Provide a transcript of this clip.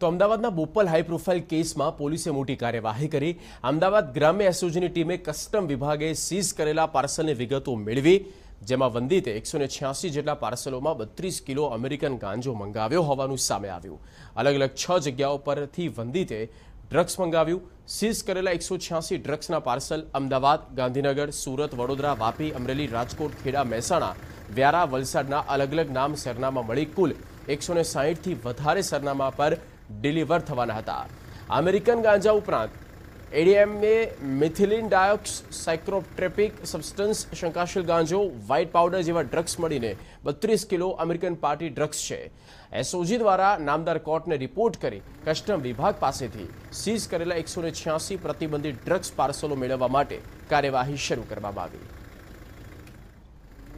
તો અમદાવાદના Bopal high profile કેસમાં પોલીસે મોટી કાર્યવાહી કરી અમદાવાદ ગ્રામ્ય એસઓજીની ટીમે કસ્ટમ વિભાગે સીઝ કરેલા પાર્સલની વિગતો મેળવી જેમાં વંદિતે એકસો ને છ્યાસી જેટલા પાર્સલોમાં બત્રીસ કિલો અમેરિકન ગાંજો મંગાવ્યો હોવાનું સામે આવ્યું અલગ અલગ છ જગ્યાઓ પરથી વંદિતે ડ્રગ્સ મંગાવ્યું સીઝ કરેલા એકસો છ્યાસી ડ્રગ્સના પાર્સલ અમદાવાદ ગાંધીનગર સુરત વડોદરા વાપી અમરેલી રાજકોટ ખેડા મહેસાણા વ્યારા વલસાડના અલગ અલગ નામ સરનામા મળી કુલ એકસો ને સાહીઠથી વધારે સરનામા પર ડિલિવર થવાના હતા અમેરિકન ગાંજા ઉપરાંત એડીએમએ મિથિલિન ડાયોક્સ સાયક્રોટ્રેપિક સબસ્ટન્સ શંકાશીલ ગાંજો વ્હાઇટ પાવડર જેવા ડ્રગ્સ મળીને બત્રીસ કિલો અમેરિકન પાર્ટી ડ્રગ્સ છે એસઓજી દ્વારા નામદાર કોર્ટને રિપોર્ટ કરી કસ્ટમ વિભાગ પાસેથી સીઝ કરેલા એકસો પ્રતિબંધિત ડ્રગ્સ પાર્સલો મેળવવા માટે કાર્યવાહી શરૂ કરવામાં આવી